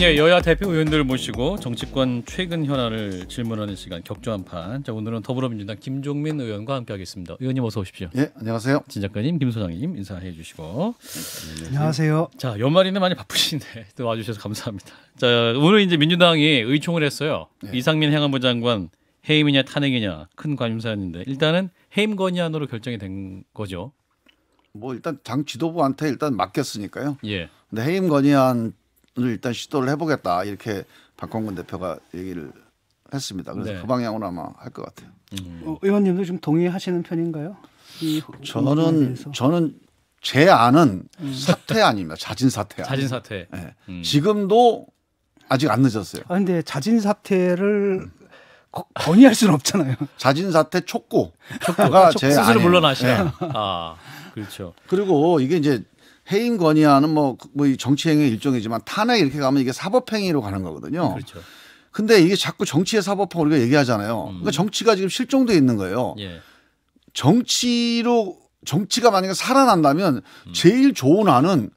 예, 여야 대표 의원들 모시고 정치권 최근 현안을 질문하는 시간 격조한판. 자, 오늘은 더불어민주당 김종민 의원과 함께하겠습니다. 의원님 어서 오십시오. 예, 안녕하세요. 진 작가님, 김 소장님 인사해 주시고. 안녕하세요. 자, 연말인데 많이 바쁘신데 또 와주셔서 감사합니다. 자, 오늘 이제 민주당이 의총을 했어요. 예. 이상민 행안부 장관 해임이냐 탄핵이냐 큰 관심사였는데 일단은 해임 건의안으로 결정이 된 거죠. 뭐 일단 당 지도부한테 일단 맡겼으니까요. 예. 근데 해임 건의안 일단 시도를 해보겠다 이렇게 박광근 대표가 얘기를 했습니다. 그래서 네. 그 방향으로 아마 할 것 같아요. 음. 어, 의원님도 지금 동의하시는 편인가요? 저는 저는 제 안은 음. 사퇴 아닙니다. 자진 사퇴. 자진 사퇴. 네. 음. 지금도 아직 안 늦었어요. 아 근데 자진 사퇴를 거, 건의할 수는 없잖아요. 자진 사퇴 촉구. 촉구가 아, 제 스스로 물러나시라. 네. 아 그렇죠. 그리고 이게 이제 해임 건의안은 뭐, 뭐 정치행위 일종이지만 탄핵 이렇게 가면 이게 사법행위로 가는 거거든요. 그렇죠. 근데 이게 자꾸 정치의 사법화 우리가 얘기하잖아요. 음. 그러니까 정치가 지금 실종돼 있는 거예요. 예. 정치로 정치가 만약에 살아난다면 음. 제일 좋은 안은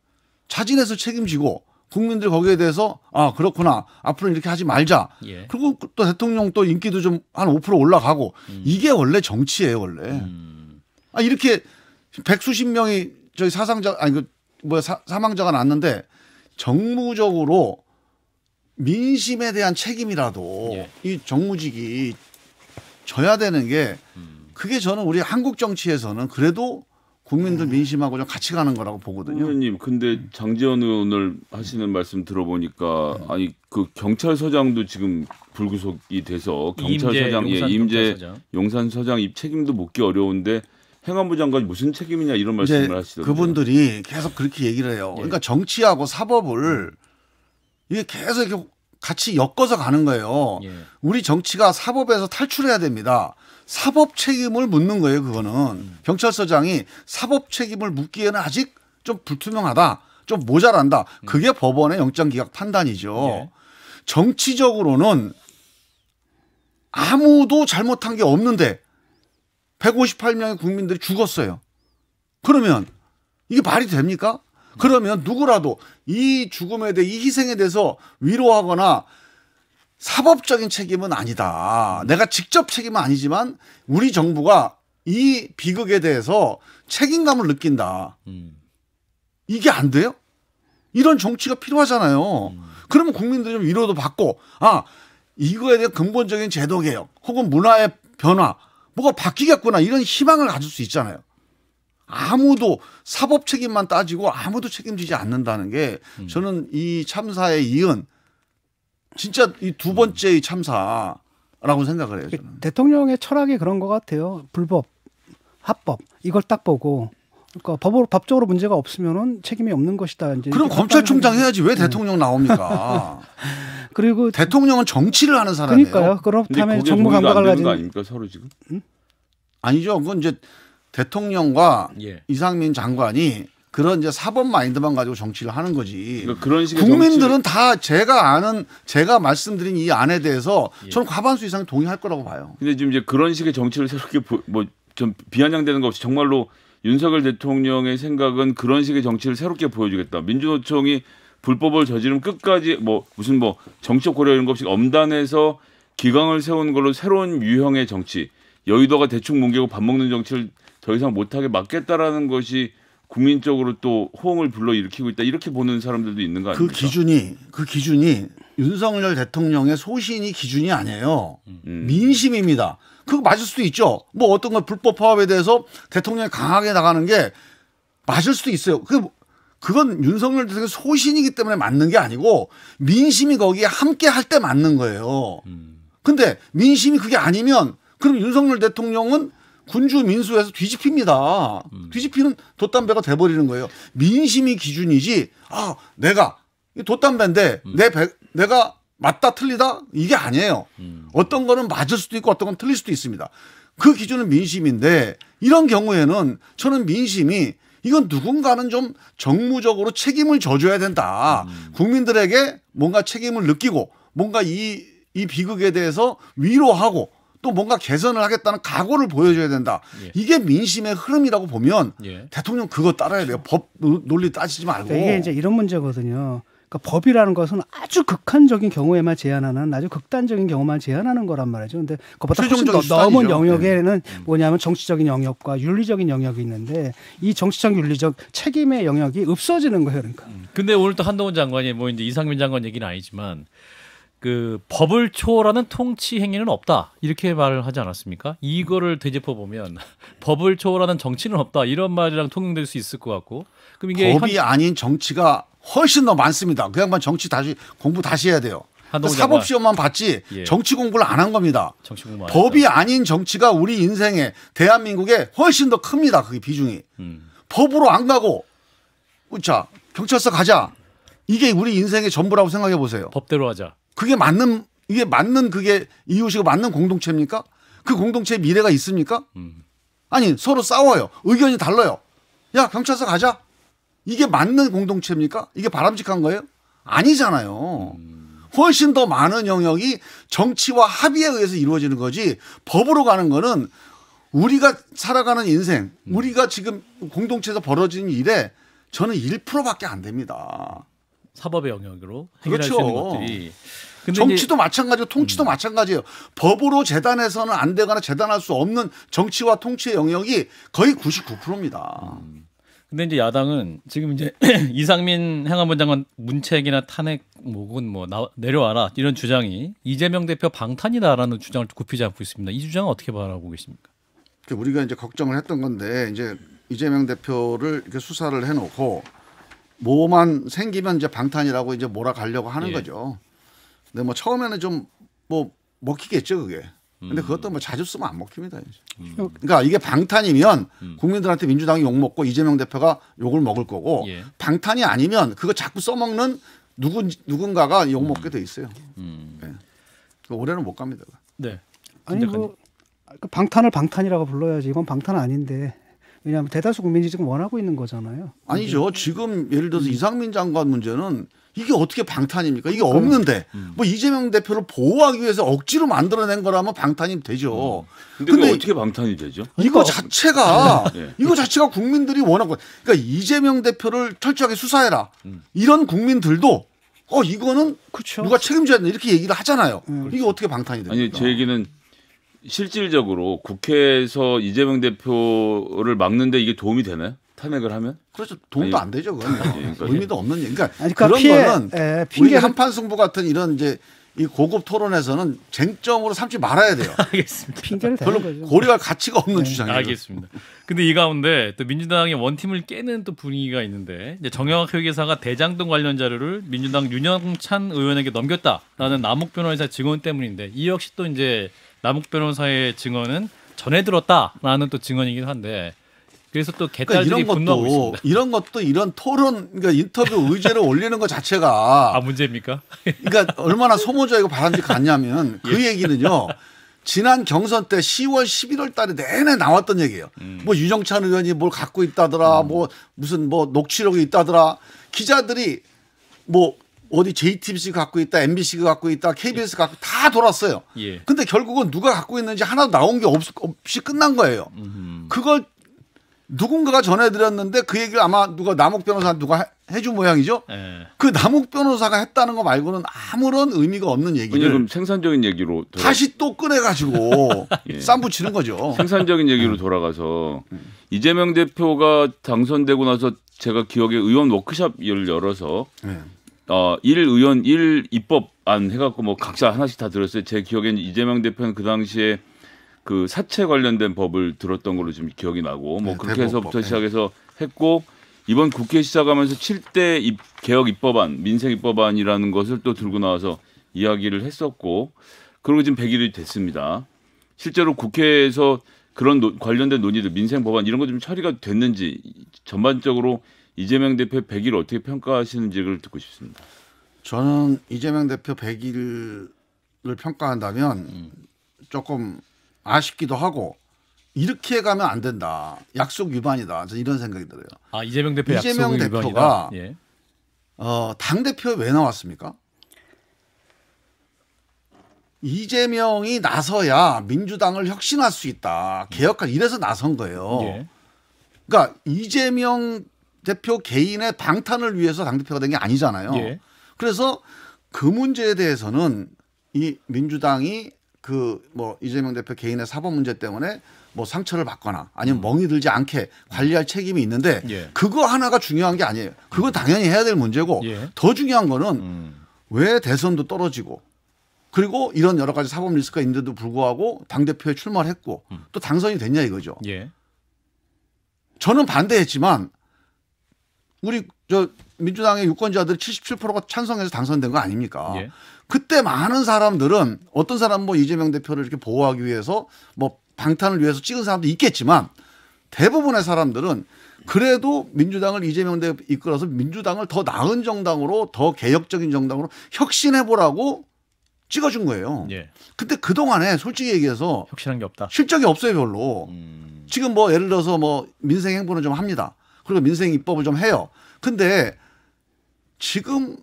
자진해서 책임지고 국민들 거기에 대해서 아 그렇구나 앞으로 이렇게 하지 말자. 예. 그리고 또 대통령 또 인기도 좀 한 5% 올라가고 음. 이게 원래 정치예요 원래. 음. 아 이렇게 백수십 명이 저희 사상자 아니 그뭐 사, 망자가 났는데 정무적으로 민심에 대한 책임이라도 예. 이 정무직이 져야 되는 게 음. 그게 저는 우리 한국 정치에서는 그래도 국민들 음. 민심하고 좀 같이 가는 거라고 보거든요. 의원님, 근데 장재현 의원을 하시는 말씀 들어보니까 네. 아니 그 경찰서장도 지금 불구속이 돼서 경찰서장 임재, 용산, 예, 임재 용산서장 입 책임도 묻기 어려운데 행안부 장관이 무슨 책임이냐 이런 말씀을 하시던데 그분들이 계속 그렇게 얘기를 해요. 그러니까 예. 정치하고 사법을 이게 계속 이렇게 같이 엮어서 가는 거예요. 예. 우리 정치가 사법에서 탈출해야 됩니다. 사법 책임을 묻는 거예요. 그거는 음. 경찰서장이 사법 책임을 묻기에는 아직 좀 불투명하다, 좀 모자란다. 음. 그게 법원의 영장 기각 판단이죠. 예. 정치적으로는 아무도 잘못한 게 없는데 158명의 국민들이 죽었어요. 그러면 이게 말이 됩니까? 그러면 누구라도 이 죽음에 대해 이 희생에 대해서 위로하거나 사법적인 책임은 아니다. 내가 직접 책임은 아니지만 우리 정부가 이 비극에 대해서 책임감을 느낀다. 이게 안 돼요? 이런 정치가 필요하잖아요. 그러면 국민들이 좀 위로도 받고 아 이거에 대해 근본적인 제도 개혁 혹은 문화의 변화 뭐가 바뀌겠구나 이런 희망을 가질 수 있잖아요. 아무도 사법 책임만 따지고 아무도 책임지지 않는다는 게 음. 저는 이참사의 이은 진짜 이두 음. 번째의 참사라고 생각을 해요. 저는. 대통령의 철학이 그런 것 같아요. 불법, 합법 이걸 딱 보고 그러니까 법으로 법적으로 문제가 없으면은 책임이 없는 것이다. 이제 그럼 검찰총장 해야지 왜 음. 대통령 나옵니까? 그리고 대통령은 정치를 하는 사람이에요. 그러니까요. 그렇다면 정무 감각을 가진 아닙니까 서로 지금? 음? 아니죠. 그건 이제 대통령과 예. 이상민 장관이 그런 이제 사법 마인드만 가지고 정치를 하는 거지. 그러니까 그런 식의 국민들은 정치... 다 제가 아는 제가 말씀드린 이 안에 대해서 예. 저는 과반수 이상 동의할 거라고 봐요. 근데 지금 이제 그런 식의 정치를 새롭게 뭐 좀 비아냥되는 거 없이 정말로 윤석열 대통령의 생각은 그런 식의 정치를 새롭게 보여주겠다. 민주노총이 불법을 저지르면 끝까지 뭐 무슨 뭐 정치적 고려 이런 것 없이 엄단해서 기강을 세운 걸로 새로운 유형의 정치 여의도가 대충 뭉개고 밥 먹는 정치를 더 이상 못하게 막겠다라는 것이 국민적으로 또 호응을 불러 일으키고 있다 이렇게 보는 사람들도 있는 거 그 아닙니까? 그 기준이 그 기준이 윤석열 대통령의 소신이 기준이 아니에요. 음. 민심입니다. 그거 맞을 수도 있죠. 뭐 어떤 걸 불법 파업에 대해서 대통령이 강하게 나가는 게 맞을 수도 있어요. 그 그건 윤석열 대통령 소신이기 때문에 맞는 게 아니고 민심이 거기에 함께 할 때 맞는 거예요. 근데 민심이 그게 아니면 그럼 윤석열 대통령은 군주 민수에서 뒤집힙니다. 뒤집히는 돛담배가 돼버리는 거예요. 민심이 기준이지. 아 내가 돛담배인데 음. 내 배, 내가 맞다 틀리다 이게 아니에요. 음. 어떤 거는 맞을 수도 있고 어떤 건 틀릴 수도 있습니다. 그 기준은 민심인데 이런 경우에는 저는 민심이 이건 누군가는 좀 정무적으로 책임을 져줘야 된다. 음. 국민들에게 뭔가 책임을 느끼고 뭔가 이, 이 비극에 대해서 위로하고 또 뭔가 개선을 하겠다는 각오를 보여줘야 된다. 예. 이게 민심의 흐름이라고 보면 예. 대통령 그거 따라야 돼요. 법 논리 따지지 말고. 이게 이제 이런 문제거든요. 그러니까 법이라는 것은 아주 극한적인 경우에만 제한하는 아주 극단적인 경우만 제한하는 거란 말이죠. 근데 그것보다 훨씬 더 넘은 네. 영역에는 네. 뭐냐면 정치적인 영역과 윤리적인 영역이 있는데 이 정치적 윤리적 책임의 영역이 없어지는 거예요, 그러니까. 음. 근데 오늘 또 한동훈 장관이 뭐 이제 이상민 장관 얘기는 아니지만 그 법을 초월하는 통치 행위는 없다 이렇게 말을 하지 않았습니까? 이거를 되짚어 보면 법을 초월하는 정치는 없다 이런 말이랑 통용될 수 있을 것 같고 그럼 이게 법이 현... 아닌 정치가 훨씬 더 많습니다. 그 양반 정치 다시 공부 다시 해야 돼요. 사법 시험만 봤지 예. 정치 공부를 안 한 겁니다. 법이 아닌 정치가 우리 인생에 대한민국에 훨씬 더 큽니다. 그게 비중이 음. 법으로 안 가고 자 경찰서 가자 이게 우리 인생의 전부라고 생각해 보세요. 법대로 하자. 그게 맞는 이게 맞는 그게 이웃이고 맞는 공동체입니까? 그 공동체의 미래가 있습니까? 음. 아니 서로 싸워요. 의견이 달라요. 야 경찰서 가자. 이게 맞는 공동체입니까? 이게 바람직한 거예요? 아니잖아요. 훨씬 더 많은 영역이 정치와 합의에 의해서 이루어지는 거지 법으로 가는 거는 우리가 살아가는 인생, 음. 우리가 지금 공동체에서 벌어진 일에 저는 1%밖에 안 됩니다. 사법의 영역으로 해결할 그렇죠. 수 있는 것들이. 정치도 마찬가지고 통치도 음. 마찬가지예요. 법으로 재단해서는 안 되거나 재단할 수 없는 정치와 통치의 영역이 거의 99%입니다. 음. 근데 이제 야당은 지금 이제 이상민 행안부 장관 문책이나 탄핵 혹은 뭐 나, 내려와라 이런 주장이 이재명 대표 방탄이다라는 주장을 굽히지 않고 있습니다. 이 주장은 어떻게 바라보고 계십니까? 우리가 이제 걱정을 했던 건데 이제 이재명 대표를 이렇게 수사를 해놓고 뭐만 생기면 이제 방탄이라고 이제 몰아가려고 하는 예. 거죠. 근데 뭐 처음에는 좀 뭐 먹히겠죠 그게. 근데 그것도 뭐 자주 쓰면 안 먹힙니다. 이제. 음. 음. 그러니까 이게 방탄이면 음. 국민들한테 민주당이 욕 먹고 이재명 대표가 욕을 먹을 거고 예. 방탄이 아니면 그거 자꾸 써먹는 누군 누군가가 욕 음. 먹게 돼 있어요. 음. 네. 올해는 못 갑니다. 네. 아니 뭐 그 방탄을 방탄이라고 불러야지 이건 방탄 아닌데 왜냐하면 대다수 국민이 지금 원하고 있는 거잖아요. 아니죠. 지금 예를 들어서 음. 이상민 장관 문제는 이게 어떻게 방탄입니까? 이게 없는데 음. 뭐 이재명 대표를 보호하기 위해서 억지로 만들어낸 거라면 방탄이 되죠. 음. 근데, 근데 어떻게 방탄이 되죠? 이거 그러니까 자체가 음. 네. 이거 자체가 국민들이 원하고 그러니까 이재명 대표를 철저하게 수사해라 음. 이런 국민들도 어 이거는 그쵸. 그렇죠. 누가 책임져야 된다 이렇게 얘기를 하잖아요. 음. 그렇죠. 이게 어떻게 방탄이 됩니까? 아니 제 얘기는 실질적으로 국회에서 이재명 대표를 막는데 이게 도움이 되나요? 탄핵을 하면? 그렇죠. 도움도 아니, 예. 안 되죠. 그건 예, 어, 의미도 없는 그러니까, 그러니까 그런 피해, 거는 에, 예, 우리 한판 승부 같은 이런 이제 이 고급 토론에서는 쟁점으로 삼지 말아야 돼요. 알겠습니다. 핑계를 별로 고려할 가치가 없는 네. 주장이에요. 알겠습니다. 근데 이 가운데 또 민주당의 원팀을 깨는 또 분위기가 있는데 이제 정영학 회계사가 대장동 관련 자료를 민주당 윤영찬 의원에게 넘겼다라는 남욱 변호사 증언 때문인데 이 역시 또 이제 남욱 변호사의 증언은 전해 들었다라는 또 증언이긴 한데 그래서 또 개딸들이 그러니까 이런 것도 있습니다. 이런 것도 이런 토론 그러니까 인터뷰 의제를 올리는 것 자체가 아 문제입니까? 그러니까 얼마나 소모자이고 바람직하냐면 예. 그 예. 얘기는요. 지난 경선 때 10월 11월 달에 내내 나왔던 얘기예요. 음. 뭐 유정찬 의원이 뭘 갖고 있다더라. 음. 뭐 무슨 뭐 녹취록이 있다더라. 기자들이 뭐 어디 JTBC 갖고 있다, m b c 갖고 있다, KBS 예. 갖고 다 돌았어요. 예. 근데 결국은 누가 갖고 있는지 하나도 나온 게 없, 없이 끝난 거예요. 음흠. 그걸 누군가가 전해드렸는데 그 얘기를 아마 누가 남욱 변호사 누가 해준 모양이죠. 네. 그 남욱 변호사가 했다는 거 말고는 아무런 의미가 없는 얘기를 그럼 생산적인 얘기로 돌아... 다시 또 꺼내가지고 예. 쌈 붙이는 거죠. 생산적인 얘기로 음. 돌아가서 음. 이재명 대표가 당선되고 나서 제가 기억에 의원 워크샵을 열어서 네. 어, 1 의원 1 입법안 해갖고 뭐 각자 하나씩 다 들었어요. 제 기억에는 이재명 대표는 그 당시에 그 사채 관련된 법을 들었던 걸로 지금 기억이 나고 뭐 네, 그렇게 해서부터 네. 시작해서 네. 했고 이번 국회 시작하면서 7대 입, 개혁 입법안, 민생 입법안이라는 것을 또 들고 나와서 이야기를 했었고 그리고 지금 100일이 됐습니다. 실제로 국회에서 그런 노, 관련된 논의들, 민생 법안 이런 거좀 처리가 됐는지 전반적으로 이재명 대표 100일 어떻게 평가하시는지를 듣고 싶습니다. 저는 이재명 대표 100일을 평가한다면 음. 조금 아쉽기도 하고 이렇게 가면 안 된다. 약속 위반이다. 저 이런 생각이 들어요. 아 이재명 대표 이재명 대표가 예. 어당 대표 왜 나왔습니까? 이재명이 나서야 민주당을 혁신할 수 있다. 개혁할 이래서 나선 거예요. 예. 그러니까 이재명 대표 개인의 방탄을 위해서 당 대표가 된 게 아니잖아요. 예. 그래서 그 문제에 대해서는 이 민주당이 그뭐 이재명 대표 개인의 사법 문제 때문에 뭐 상처를 받거나 아니면 음. 멍이 들지 않게 관리할 책임이 있는데 예. 그거 하나가 중요한 게 아니에요. 그거 음. 당연히 해야 될 문제고 예. 더 중요한 거는 음. 왜 대선도 떨어지고 그리고 이런 여러 가지 사법 리스크가 있는데도 불구하고 당 대표에 출마를 했고 음. 또 당선이 됐냐 이거죠. 예. 저는 반대했지만 우리 저 민주당의 유권자들 77%가 찬성해서 당선된 거 아닙니까? 예. 그때 많은 사람들은 어떤 사람 뭐 이재명 대표를 이렇게 보호하기 위해서 뭐 방탄을 위해서 찍은 사람도 있겠지만 대부분의 사람들은 그래도 민주당을 이재명 대표 이끌어서 민주당을 더 나은 정당으로 더 개혁적인 정당으로 혁신해 보라고 찍어준 거예요. 예. 근데 그 동안에 솔직히 얘기해서 혁신한 게 없다. 실적이 없어요 별로. 음... 지금 뭐 예를 들어서 뭐 민생 행보는 좀 합니다. 그리고 민생 입법을 좀 해요. 근데 지금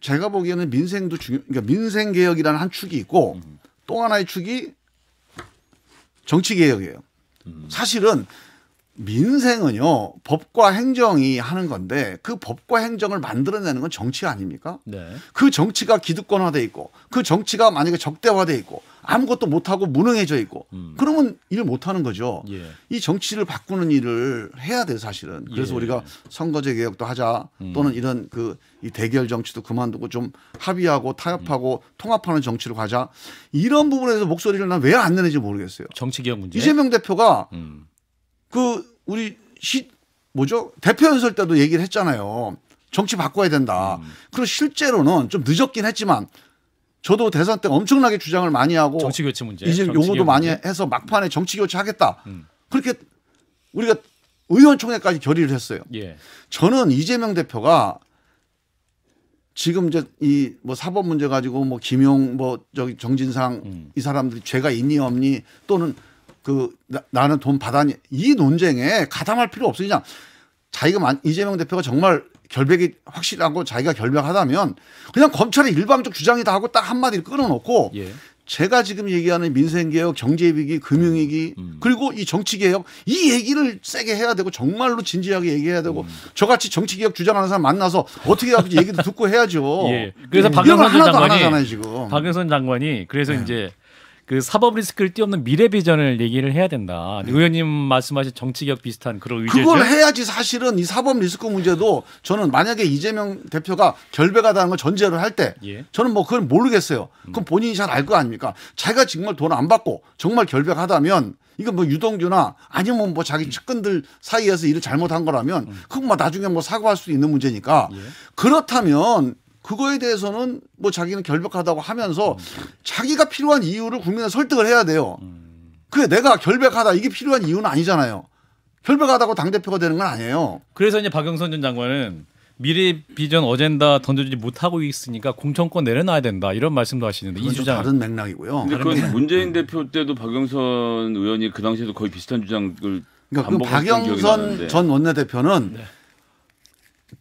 제가 보기에는 민생도 중요, 그러니까 민생 개혁이라는 한 축이 있고 음. 또 하나의 축이 정치 개혁이에요. 음. 사실은 민생은요 법과 행정이 하는 건데 그 법과 행정을 만들어내는 건 정치 아닙니까? 네. 그 정치가 기득권화돼 있고 그 정치가 만약에 적대화돼 있고 아무것도 못하고 무능해져 있고 음. 그러면 일 못하는 거죠. 예. 이 정치를 바꾸는 일을 해야 돼 사실은. 그래서 예. 우리가 선거제 개혁도 하자 음. 또는 이런 그 이 대결 정치도 그만두고 좀 합의하고 타협하고 음. 통합하는 정치를 가자 이런 부분에서 목소리를 난 왜 안 내는지 모르겠어요. 정치 개혁 문제. 이재명 대표가 음. 그 우리 시 뭐죠 대표 연설 때도 얘기를 했잖아요. 정치 바꿔야 된다. 음. 그리고 실제로는 좀 늦었긴 했지만 저도 대선 때 엄청나게 주장을 많이 하고 정치 교체 문제 이제 용어도 많이 문제. 해서 막판에 정치 교체 하겠다. 음. 그렇게 우리가 의원총회까지 결의를 했어요. 예. 저는 이재명 대표가 지금 이제 이 뭐 사법 문제 가지고 뭐 김용 뭐 저기 정진상 음. 이 사람들이 죄가 있니 없니 또는 그 나, 는돈 받았니 이 논쟁에 가담할 필요 없어 그냥 자기가 만, 이재명 대표가 정말 결백이 확실하고 자기가 결명하다면 그냥 검찰의 일방적 주장이다 하고 딱 한마디를 끊어놓고 예. 제가 지금 얘기하는 민생개혁, 경제위기, 금융위기, 음. 음. 그리고 이 정치개혁, 이 얘기를 세게 해야 되고, 정말로 진지하게 얘기해야 되고, 음. 저같이 정치개혁 주장하는 사람 만나서 어떻게 해가지고 얘기도 듣고 해야죠. 예. 그래서 예. 박영선 장관이, 하나도 안 하잖아요, 지금. 박영선 장관이 그래서 네. 이제 그 사법 리스크를 뛰어넘는 미래 비전을 얘기를 해야 된다. 네. 의원님 말씀하신 정치력 비슷한 그런 의제죠. 그걸 해야지 사실은 이 사법 리스크 문제도 저는 만약에 이재명 대표가 결백하다는 걸 전제를 할때 예. 저는 뭐 그걸 모르겠어요. 그럼 음. 본인이 잘 알 거 아닙니까? 자기가 정말 돈 안 받고 정말 결백하다면 이건 뭐 유동규나 아니면 뭐 자기 측근들 사이에서 일을 잘못한 거라면 음. 그건 뭐 나중에 뭐 사과할 수 있는 문제니까 예. 그렇다면 그거에 대해서는 뭐 자기는 결백하다고 하면서 음. 자기가 필요한 이유를 국민에 설득을 해야 돼요. 음. 그게 내가 결백하다 이게 필요한 이유는 아니잖아요. 결백하다고 당 대표가 되는 건 아니에요. 그래서 이제 박영선 전 장관은 미래 비전 어젠다 던져주지 못하고 있으니까 공천권 내려놔야 된다 이런 말씀도 하시는데 이 주장 다른 맥락이고요. 근데 그 문재인 대표 때도 박영선 의원이 그 당시에도 거의 비슷한 주장을 그러니까 그 박영선 전 원내대표는 네.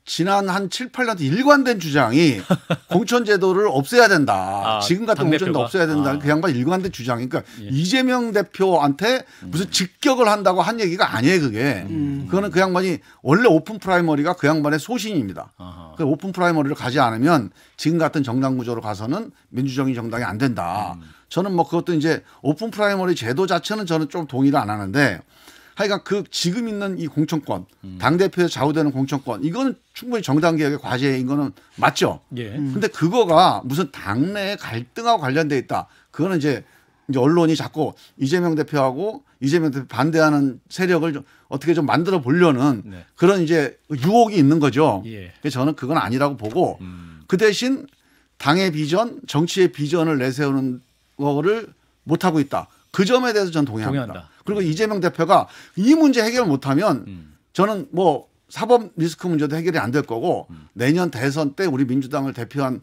지난 한 7, 8년 일관된 주장이 공천제도를 없애야 된다. 아, 지금 같은 공천도 없애야 된다. 아. 그 양반 일관된 주장이니까 그러니까 예. 이재명 대표한테 음. 무슨 직격을 한다고 한 얘기가 아니에요, 그게. 음. 그거는 그 양반이 원래 오픈 프라이머리가 그 양반의 소신입니다. 아하. 그 오픈 프라이머리를 가지 않으면 지금 같은 정당 구조로 가서는 민주적인 정당이 안 된다. 음. 저는 뭐 그것도 이제 오픈 프라이머리 제도 자체는 저는 좀 동의를 안 하는데 하여간 그 지금 있는 이 공천권 음. 당 대표에 서 좌우되는 공천권 이거는 충분히 정당 개혁의 과제인 거는 맞죠. 예. 음. 근데 그거가 무슨 당내 갈등하고 관련돼 있다. 그거는 이제 이제 언론이 자꾸 이재명 대표하고 이재명 대표 반대하는 세력을 좀 어떻게 좀 만들어 보려는 네. 그런 이제 유혹이 있는 거죠. 예. 그 저는 그건 아니라고 보고 음. 그 대신 당의 비전, 정치의 비전을 내세우는 거를 못 하고 있다. 그 점에 대해서 저는 동의합니다. 동의한다. 그리고 음. 이재명 대표가 이 문제 해결 못하면 음. 저는 뭐 사법 리스크 문제도 해결이 안 될 거고 음. 내년 대선 때 우리 민주당을 대표한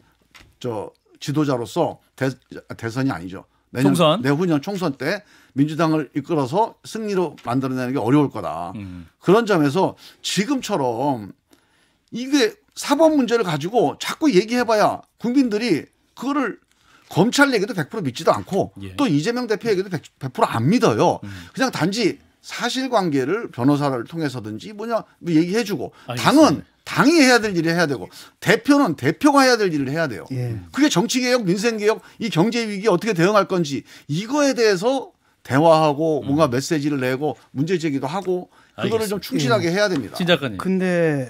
저 지도자로서 대, 대선이 아니죠. 내년, 총선. 내후년 총선 때 민주당을 이끌어서 승리로 만들어내는 게 어려울 거다. 음. 그런 점에서 지금처럼 이게 사법 문제를 가지고 자꾸 얘기해봐야 국민들이 그거를 검찰 얘기도 100% 믿지도 않고 예. 또 이재명 대표 얘기도 100%안 100% 믿어요. 음. 그냥 단지 사실관계를 변호사를 통해서든지 뭐냐 뭐 얘기해주고 알겠습니다. 당은 당이 해야 될 일을 해야 되고 대표는 대표가 해야 될 일을 해야 돼요. 예. 그게 정치 개혁, 민생 개혁, 이 경제 위기 어떻게 대응할 건지 이거에 대해서 대화하고 음. 뭔가 메시지를 내고 문제 제기도 하고 그거를 좀 충실하게 예. 해야 됩니다. 진 작가님. 근데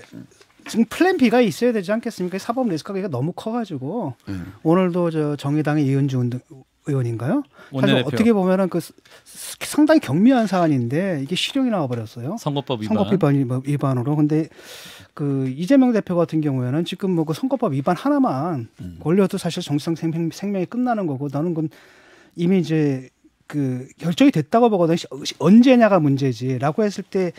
지금 플랜 B가 있어야 되지 않겠습니까? 사법 리스크가 너무 커가지고 음. 오늘도 저 정의당의 이은주 의원인가요? 사실 대 어떻게 보면은 그 상당히 경미한 사안인데 이게 실형이 나와버렸어요. 선거법 위반. 선거법 위반 으로 근데 그 이재명 대표 같은 경우에는 지금 뭐그 선거법 위반 하나만 음. 걸려도 사실 정상 생명, 생명이 끝나는 거고 나는 건 이미 이제 그 결정이 됐다고 보거든 요 어, 언제냐가 문제지라고 했을 때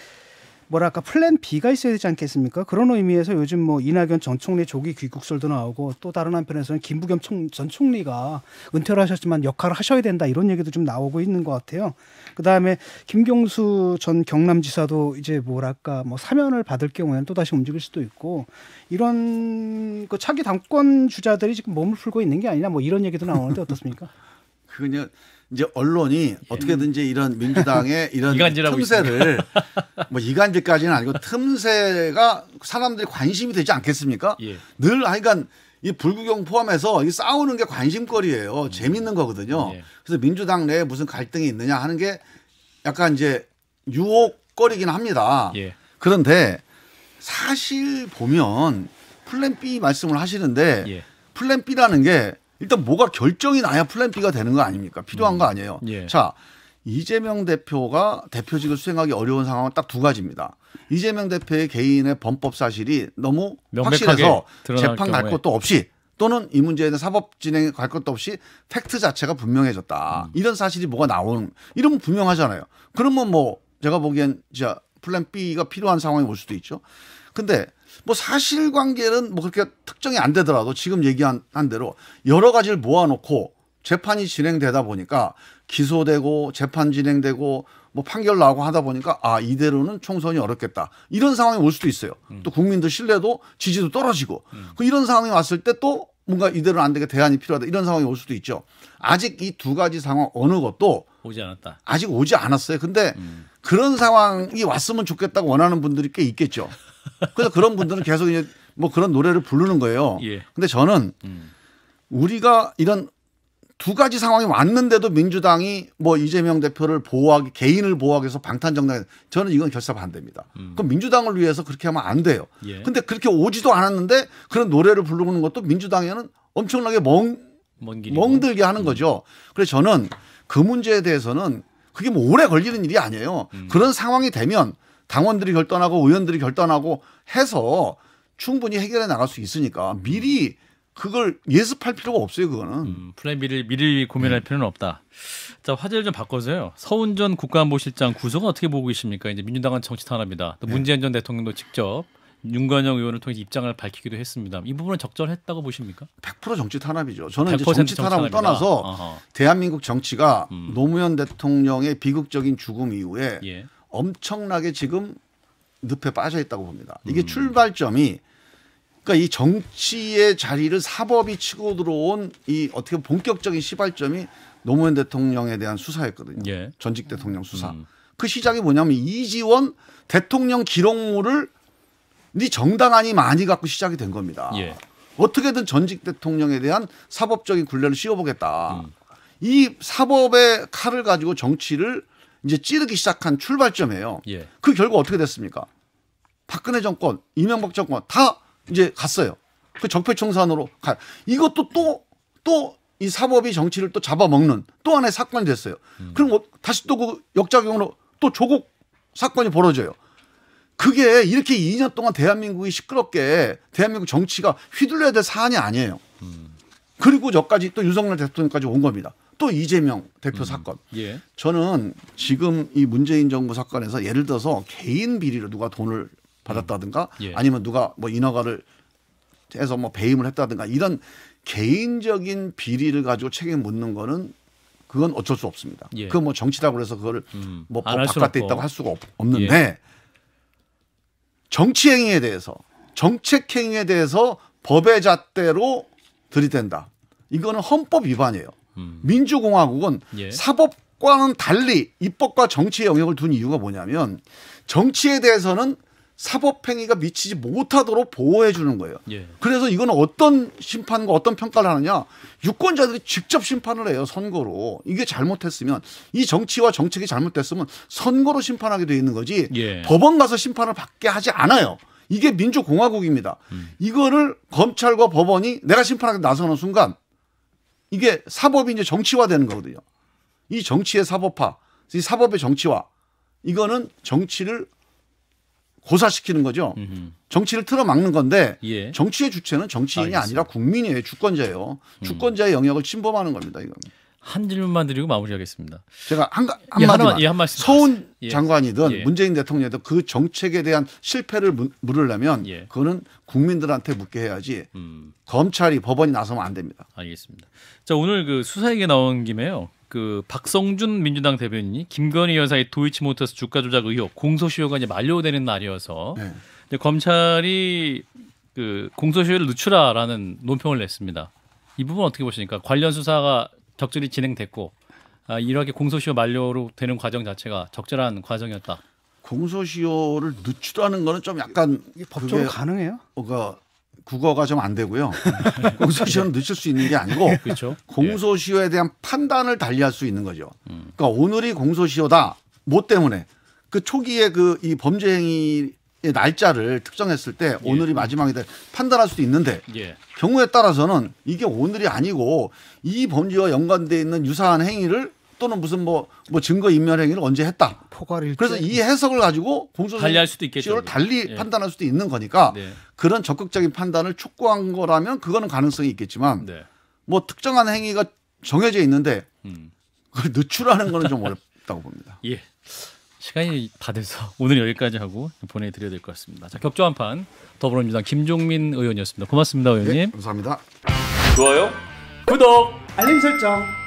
뭐랄까 플랜 B가 있어야 되지 않겠습니까? 그런 의미에서 요즘 뭐 이낙연 전 총리 조기 귀국설도 나오고 또 다른 한편에서는 김부겸 총, 전 총리가 은퇴를 하셨지만 역할을 하셔야 된다 이런 얘기도 좀 나오고 있는 것 같아요. 그 다음에 김경수 전 경남지사도 이제 뭐랄까 뭐 사면을 받을 경우에는 또 다시 움직일 수도 있고 이런 그 차기 당권 주자들이 지금 몸을 풀고 있는 게 아니냐 뭐 이런 얘기도 나오는데 어떻습니까? 그냥 이제 언론이 예. 어떻게든지 이런 민주당의 이런 틈새를 뭐 이간질까지는 아니고 틈새가 사람들이 관심이 되지 않겠습니까? 예. 늘 하여간 이 불구경 포함해서 이 싸우는 게 관심거리예요. 음. 재밌는 거거든요. 예. 그래서 민주당 내에 무슨 갈등이 있느냐 하는 게 약간 이제 유혹거리긴 합니다. 예. 그런데 사실 보면 플랜 B 말씀을 하시는데 예. 플랜 B라는 게 일단 뭐가 결정이 나야 플랜 B가 되는 거 아닙니까? 필요한 음. 거 아니에요. 예. 자, 이재명 대표가 대표직을 수행하기 어려운 상황은 딱 두 가지입니다. 이재명 대표의 개인의 범법 사실이 너무 확실해서 재판 갈 것도 없이 또는 이 문제에 대한 사법 진행에 갈 것도 없이 팩트 자체가 분명해졌다. 음. 이런 사실이 뭐가 나오는 이러면 분명하잖아요. 그러면 뭐 제가 보기엔 진짜 플랜 B가 필요한 상황이 올 수도 있죠. 근데 뭐 사실관계는 뭐 그렇게 특정이 안 되더라도 지금 얘기한 한 대로 여러 가지를 모아놓고 재판이 진행되다 보니까 기소되고 재판 진행되고 뭐 판결 나고 하다 보니까 아 이대로는 총선이 어렵겠다 이런 상황이 올 수도 있어요. 음. 또 국민들 신뢰도 지지도 떨어지고 음. 그 이런 상황이 왔을 때 또 뭔가 이대로는 안 되게 대안이 필요하다 이런 상황이 올 수도 있죠. 아직 이 두 가지 상황 어느 것도 오지 않았다. 아직 오지 않았어요. 근데 음. 그런 상황이 왔으면 좋겠다고 원하는 분들이 꽤 있겠죠. 그래서 그런 분들은 계속 이제 뭐 그런 노래를 부르는 거예요. 예. 근데 저는 음. 우리가 이런 두 가지 상황이 왔는데도 민주당이 뭐 이재명 대표를 보호하기 개인을 보호하기 위해서 방탄정당 저는 이건 결사 반대입니다. 음. 그럼 민주당을 위해서 그렇게 하면 안 돼요. 예. 근데 그렇게 오지도 않았는데 그런 노래를 부르는 것도 민주당에는 엄청나게 멍 멍들게 하는 음. 거죠. 그래서 저는 그 문제에 대해서는 그게 뭐 오래 걸리는 일이 아니에요. 음. 그런 상황이 되면 당원들이 결단하고 의원들이 결단하고 해서 충분히 해결해 나갈 수 있으니까 미리 그걸 예습할 필요가 없어요 그거는 음, 플랜 B를 미리 고민할 네. 필요는 없다. 자 화제를 좀 바꿔서요. 서훈 전 국가안보실장 구속은 어떻게 보고 계십니까? 이제 민주당은 정치 탄압이다. 또 네. 문재인 네. 전 대통령도 직접 윤건영 의원을 통해 입장을 밝히기도 했습니다. 이 부분은 적절했다고 보십니까? 100% 정치 탄압이죠. 저는 이제 정치 탄압을 떠나서 어허. 대한민국 정치가 음. 노무현 대통령의 비극적인 죽음 이후에 예. 엄청나게 지금 늪에 빠져 있다고 봅니다. 이게 음. 출발점이 그러니까 이 정치의 자리를 사법이 치고 들어온 이 어떻게 본격적인 시발점이 노무현 대통령에 대한 수사였거든요. 예. 전직 대통령 수사. 음. 그 시작이 뭐냐면 이지원 대통령 기록물을 네 정당 안이 많이 갖고 시작이 된 겁니다. 예. 어떻게든 전직 대통령에 대한 사법적인 굴레를 씌워보겠다. 음. 이 사법의 칼을 가지고 정치를 이제 찌르기 시작한 출발점이에요. 예. 그 결과 어떻게 됐습니까? 박근혜 정권, 이명박 정권 다 이제 갔어요. 그 적폐청산으로 가. 이것도 또 또 이 사법이 정치를 또 잡아먹는 또 하나의 사건이 됐어요. 음. 그럼 뭐 다시 또 그 역작용으로 또 조국 사건이 벌어져요. 그게 이렇게 2년 동안 대한민국이 시끄럽게 대한민국 정치가 휘둘려야 될 사안이 아니에요. 음. 그리고 저까지 또 윤석열 대통령까지 온 겁니다. 또 이재명 대표 음. 사건. 예. 저는 지금 이 문재인 정부 사건에서 예를 들어서 개인 비리로 누가 돈을 받았다든가 음. 예. 아니면 누가 뭐 인허가를 해서 뭐 배임을 했다든가 이런 개인적인 비리를 가지고 책임 묻는 거는 그건 어쩔 수 없습니다. 예. 그뭐 정치라고 그래서 그걸 음. 뭐 바깥에 있다고 할 수가 없, 없는데 예. 정치 행위에 대해서 정책 행위에 대해서 법의 잣대로 들이댄다. 이거는 헌법 위반이에요. 음. 민주공화국은 예. 사법과는 달리 입법과 정치의 영역을 둔 이유가 뭐냐면 정치에 대해서는 사법행위가 미치지 못하도록 보호해 주는 거예요. 예. 그래서 이건 어떤 심판과 어떤 평가를 하느냐. 유권자들이 직접 심판을 해요. 선거로. 이게 잘못했으면 이 정치와 정책이 잘못됐으면 선거로 심판하게 되어 있는 거지 예. 법원 가서 심판을 받게 하지 않아요. 이게 민주공화국입니다. 음. 이거를 검찰과 법원이 내가 심판하게 나서는 순간 이게 사법이 이제 정치화되는 거거든요. 이 정치의 사법화, 이 사법의 정치화, 이거는 정치를 고사시키는 거죠. 음흠. 정치를 틀어막는 건데 예. 정치의 주체는 정치인이 알 아니라 국민이에요. 주권자예요. 음. 주권자의 영역을 침범하는 겁니다. 이거는 한 질문만 드리고 마무리하겠습니다. 제가 한, 한 예, 마디만 예, 한 말씀 서훈 예. 장관이든 예. 문재인 대통령이든 그 정책에 대한 실패를 물으려면 예. 그거는 국민들한테 묻게 해야지 음. 검찰이 법원이 나서면 안 됩니다. 알겠습니다. 자 오늘 그 수사에게 나온 김에요. 그 박성준 민주당 대변인이 김건희 여사의 도이치모터스 주가 조작 의혹 공소시효가 이제 만료되는 날이어서 네. 검찰이 그 공소시효를 늦추라라는 논평을 냈습니다. 이 부분 어떻게 보십니까? 관련 수사가 적절히 진행됐고 아, 이렇게 공소시효 만료로 되는 과정 자체가 적절한 과정이었다. 공소시효를 늦추도 는 거는 좀 약간 이게 법적으로 가능해요? 그러니까 국어가 좀 안 되고요. 공소시효는 늦출 수 있는 게 아니고 그렇죠? 예. 공소시효에 대한 판단을 달리할 수 있는 거죠. 그러니까 오늘이 공소시효다. 뭐 때문에 그 초기에 그이 범죄 행위 날짜를 특정했을 때 예. 오늘이 마지막이다 판단할 수도 있는데 예. 경우에 따라서는 이게 오늘이 아니고 이 범죄와 연관돼 있는 유사한 행위를 또는 무슨 뭐, 뭐 증거 인멸 행위를 언제 했다. 포괄일 그래서 이 해석을 가지고 공소시효를 수도 달리 예. 판단할 수도 있는 거니까 네. 그런 적극적인 판단을 촉구한 거라면 그거는 가능성이 있겠지만 네. 뭐 특정한 행위가 정해져 있는데 음. 그걸 늦추라는 거는 좀 어렵다고 봅니다. 예. 시간이 다 돼서 오늘 여기까지 하고 보내드려야 될 것 같습니다. 자, 격조 한판 더불어민주당 김종민 의원이었습니다. 고맙습니다, 의원님. 네, 감사합니다. 좋아요, 구독, 알림 설정.